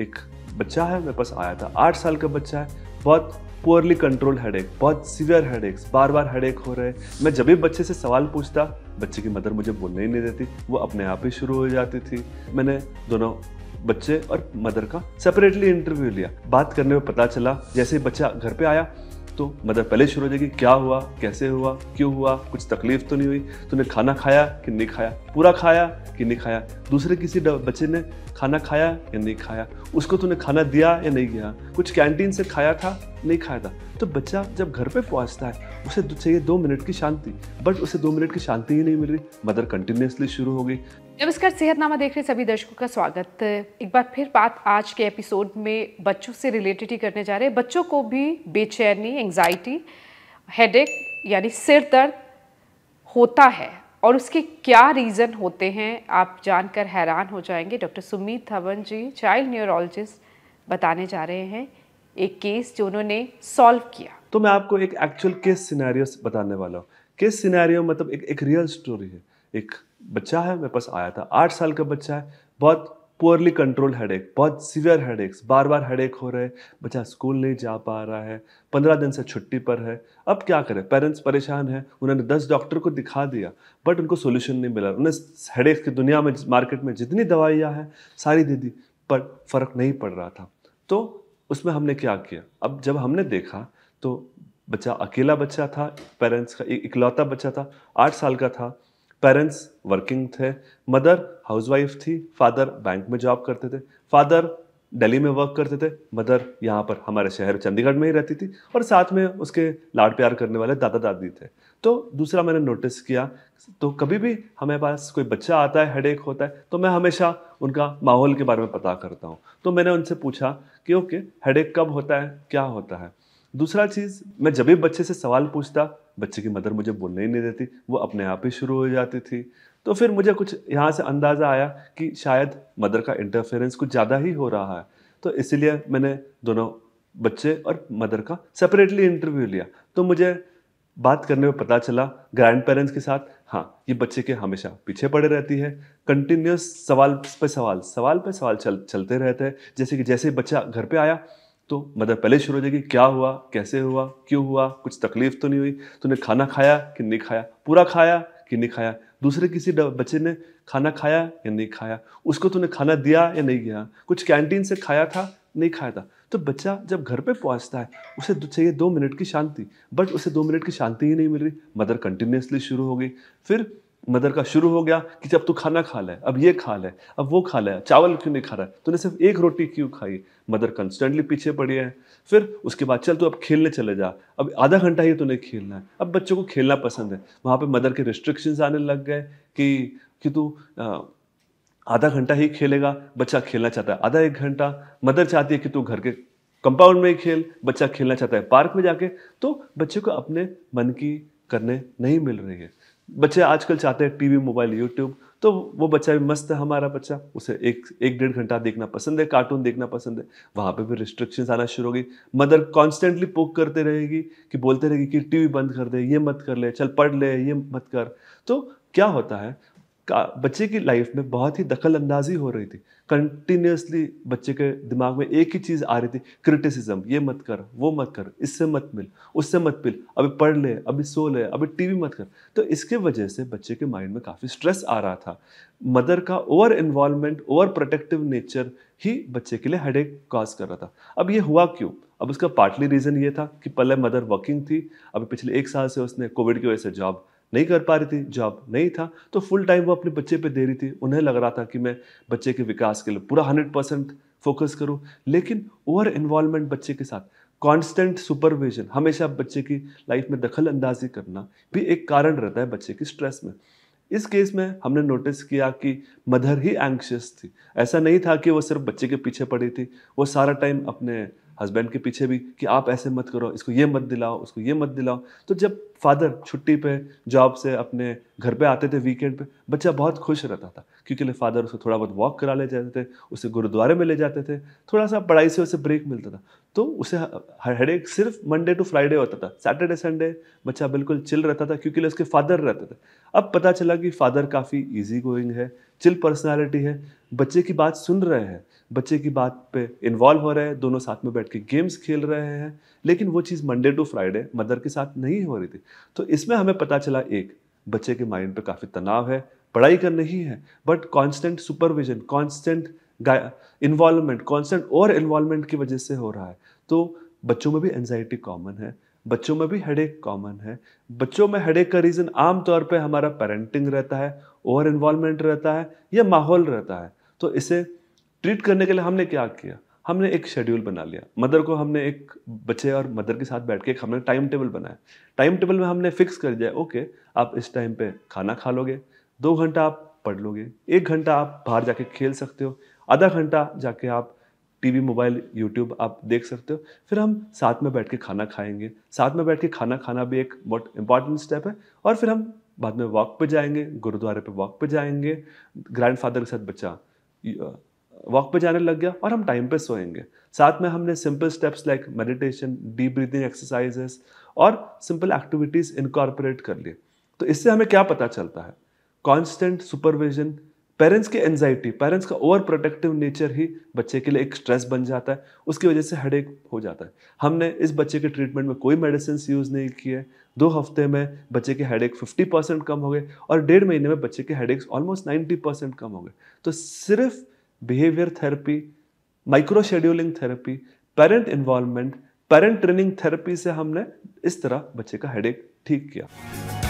एक बच्चा है मेरे पास आया था आठ साल का बच्चा है बहुत पुअरली कंट्रोल एक बहुत सीवियर एक बार बार एक हो रहे हैं मैं जब भी बच्चे से सवाल पूछता बच्चे की मदर मुझे बोलने ही नहीं देती वो अपने आप ही शुरू हो जाती थी मैंने दोनों बच्चे और मदर का सेपरेटली इंटरव्यू लिया बात करने में पता चला जैसे ही बच्चा घर पे आया तो मदर पहले शुरू हो जाएगी क्या हुआ कैसे हुआ क्यों हुआ कुछ तकलीफ तो नहीं हुई तूने खाना खाया कि नहीं खाया पूरा खाया कि नहीं खाया दूसरे किसी बच्चे ने खाना खाया या नहीं खाया उसको तूने खाना दिया या नहीं दिया कुछ कैंटीन से खाया था नहीं खाया था तो बच्चा जब घर पे पहुंचता है उसे चाहिए दो मिनट की शांति बट उसे दो मिनट की शांति ही नहीं मिल रही मदर कंटिन्यूसली शुरू हो गई नमस्कार सेहतनामा देख रहे सभी दर्शकों का स्वागत एक बार फिर बात आज के एपिसोड में बच्चों से रिलेटेड ही करने जा रहे हैं बच्चों को भी बेचैनी एंगजाइटी हेडेक यानी सिर दर्द होता है और उसके क्या रीज़न होते हैं आप जानकर हैरान हो जाएंगे doctor Sumit Dhawan ji child neurologist बताने जा रहे हैं एक केस जो उन्होंने सॉल्व किया तो मैं आपको एक एक्चुअल केस सिनेरियो बताने वाला हूँ केस सिनेरियो मतलब एक एक रियल स्टोरी है एक बच्चा है मेरे पास आया था आठ साल का बच्चा है बहुत पुअरली कंट्रोल एक बहुत सीवियर एक बार बार हेड हो रहे बच्चा स्कूल नहीं जा पा रहा है पंद्रह दिन से छुट्टी पर है अब क्या करें पेरेंट्स परेशान हैं उन्होंने दस डॉक्टर को दिखा दिया बट उनको सोल्यूशन नहीं मिला उन्हें हेड की दुनिया में मार्केट में जितनी दवाइयाँ हैं सारी दे दी पर फर्क नहीं पड़ रहा था तो उसमें हमने क्या किया अब जब हमने देखा तो बच्चा अकेला बच्चा था पेरेंट्स का इकलौता बच्चा था आठ साल का था पेरेंट्स वर्किंग थे मदर हाउसवाइफ थी फादर बैंक में जॉब करते थे फादर दिल्ली में वर्क करते थे मदर यहाँ पर हमारे शहर चंडीगढ़ में ही रहती थी और साथ में उसके लाड प्यार करने वाले दादा दादी थे तो दूसरा मैंने नोटिस किया तो कभी भी हमारे पास कोई बच्चा आता है हेडेक होता है तो मैं हमेशा उनका माहौल के बारे में पता करता हूँ तो मैंने उनसे पूछा कि ओके हेडेक कब होता है क्या होता है दूसरा चीज़ मैं जब भी बच्चे से सवाल पूछता बच्चे की मदर मुझे बोलने ही नहीं देती वो अपने आप ही शुरू हो जाती थी तो फिर मुझे कुछ यहाँ से अंदाज़ा आया कि शायद मदर का इंटरफेरेंस कुछ ज़्यादा ही हो रहा है तो इसीलिए मैंने दोनों बच्चे और मदर का सेपरेटली इंटरव्यू लिया तो मुझे बात करने में पता चला ग्रैंड पेरेंट्स के साथ हाँ ये बच्चे के हमेशा पीछे पड़े रहती है कंटिन्यूस सवाल पे सवाल सवाल पे सवाल चल चलते रहते हैं जैसे कि जैसे बच्चा घर पे आया तो मदर पहले शुरू हो जाएगी क्या हुआ कैसे हुआ क्यों हुआ कुछ तकलीफ तो नहीं हुई तूने खाना खाया कि नहीं खाया पूरा खाया कि नहीं खाया दूसरे किसी बच्चे ने खाना खाया या नहीं खाया उसको तूने खाना दिया या नहीं दिया कुछ कैंटीन से खाया था नहीं खाया था तो बच्चा जब घर पे पहुंचता है उसे चाहिए दो मिनट की शांति बट उसे दो मिनट की शांति ही नहीं मिल रही मदर कंटिन्यूसली शुरू हो गई फिर मदर का शुरू हो गया कि जब तू खाना खा ले अब ये खा ले अब वो खा ले चावल क्यों नहीं खा रहा है तूने सिर्फ एक रोटी क्यों खाई मदर कंस्टेंटली पीछे पड़ी है फिर उसके बाद चल तू अब खेलने चले जा अब आधा घंटा ही तूने खेलना है अब बच्चों को खेलना पसंद है वहाँ पर मदर के रिस्ट्रिक्शंस आने लग गए कि कि तू आधा घंटा ही खेलेगा बच्चा खेलना चाहता है आधा एक घंटा मदर चाहती है कि तू घर के कंपाउंड में ही खेल बच्चा खेलना चाहता है पार्क में जाके तो बच्चे को अपने मन की करने नहीं मिल रही है बच्चे आजकल चाहते हैं टीवी मोबाइल यूट्यूब तो वो बच्चा भी मस्त है हमारा बच्चा उसे एक एक डेढ़ घंटा देखना पसंद है कार्टून देखना पसंद है वहाँ पे भी रिस्ट्रिक्शंस आना शुरू होगी मदर कॉन्स्टेंटली पोक करते रहेगी कि बोलते रहेगी कि टीवी बंद कर दे ये मत कर ले चल पढ़ ले ये मत कर तो क्या होता है बच्चे की लाइफ में बहुत ही दखल अंदाजी हो रही थी कंटिन्यूसली बच्चे के दिमाग में एक ही चीज़ आ रही थी क्रिटिसिज्म ये मत कर वो मत कर इससे मत मिल उससे मत मिल अभी पढ़ ले अभी सो ले अभी टीवी मत कर तो इसके वजह से बच्चे के माइंड में काफ़ी स्ट्रेस आ रहा था मदर का over involvement over protective nature ही बच्चे के लिए हेड कॉज कर रहा था अब ये हुआ क्यों अब उसका पार्टली रीज़न ये था कि पहले मदर वर्किंग थी अभी पिछले एक साल से उसने कोविड की वजह से जॉब नहीं कर पा रही थी जॉब नहीं था तो फुल टाइम वो अपने बच्चे पे दे रही थी उन्हें लग रहा था कि मैं बच्चे के विकास के लिए पूरा हंड्रेड परसेंट फोकस करूँ लेकिन ओवर इन्वॉल्वमेंट बच्चे के साथ कॉन्स्टेंट सुपरविजन हमेशा बच्चे की लाइफ में दखल अंदाजी करना भी एक कारण रहता है बच्चे की स्ट्रेस में इस केस में हमने नोटिस किया कि मदर ही एंक्शियस थी ऐसा नहीं था कि वो सिर्फ बच्चे के पीछे पड़ी थी वो सारा टाइम अपने हस्बैंड के पीछे भी कि आप ऐसे मत करो इसको ये मत दिलाओ उसको ये मत दिलाओ तो जब फादर छुट्टी पे जॉब से अपने घर पे आते थे वीकेंड पे बच्चा बहुत खुश रहता था क्योंकि ले फादर उसको थोड़ा बहुत वॉक करा ले जाते थे उसे गुरुद्वारे में ले जाते थे थोड़ा सा पढ़ाई से उसे ब्रेक मिलता था तो उसे हर एक सिर्फ मंडे टू फ्राइडे होता था सैटरडे संडे बच्चा बिल्कुल चिल रहता था क्योंकि उसके फादर रहते थे अब पता चला कि फादर काफ़ी ईजी गोइंग है चिल पर्सनैलिटी है बच्चे की बात सुन रहे हैं बच्चे की बात पे इन्वॉल्व हो रहे हैं दोनों साथ में बैठ के गेम्स खेल रहे हैं लेकिन वो चीज़ मंडे टू फ्राइडे मदर के साथ नहीं हो रही थी तो इसमें हमें पता चला एक बच्चे के माइंड पे काफ़ी तनाव है पढ़ाई कर नहीं है but constant supervision constant involvement constant और इन्वॉल्वमेंट की वजह से हो रहा है तो बच्चों में भी एनजाइटी कॉमन है बच्चों में भी हेडेक कॉमन है बच्चों में हेडेक का रीज़न आमतौर पर हमारा पेरेंटिंग रहता है ओवर इन्वॉल्वमेंट रहता है या माहौल रहता है तो इसे ट्रीट करने के लिए हमने क्या किया हमने एक शेड्यूल बना लिया मदर को हमने एक बच्चे और मदर के साथ बैठ के हमने टाइम टेबल बनाया टाइम टेबल में हमने फिक्स कर दिया ओके आप इस टाइम पे खाना खा लोगे दो घंटा आप पढ़ लोगे एक घंटा आप बाहर जाके खेल सकते हो आधा घंटा जाके आप टीवी मोबाइल यूट्यूब आप देख सकते हो फिर हम साथ में बैठ के खाना खाएंगे साथ में बैठ के खाना खाना भी एक बहुत इंपॉर्टेंट स्टेप है और फिर हम बाद में वॉक पे जाएंगे गुरुद्वारे पे वॉक पे जाएंगे ग्रैंडफादर के साथ बच्चा वॉक पे जाने लग गया और हम टाइम पे सोएंगे साथ में हमने simple steps like meditation deep breathing exercises और सिंपल एक्टिविटीज़ इनकॉर्पोरेट कर लिए तो इससे हमें क्या पता चलता है कॉन्स्टेंट सुपरविजन पेरेंट्स की एनजाइटी पेरेंट्स का ओवर प्रोटेक्टिव नेचर ही बच्चे के लिए एक स्ट्रेस बन जाता है उसकी वजह से हेडेक हो जाता है हमने इस बच्चे के ट्रीटमेंट में कोई मेडिसिन यूज़ नहीं किए दो हफ्ते में बच्चे के हेडेक 50 परसेंट कम हो गए और डेढ़ महीने में बच्चे के हेडेक्स ऑलमोस्ट 90 परसेंट कम हो गए तो सिर्फ behaviour therapy micro scheduling therapy parent involvement parent training therapy से हमने इस तरह बच्चे का हेडेक ठीक किया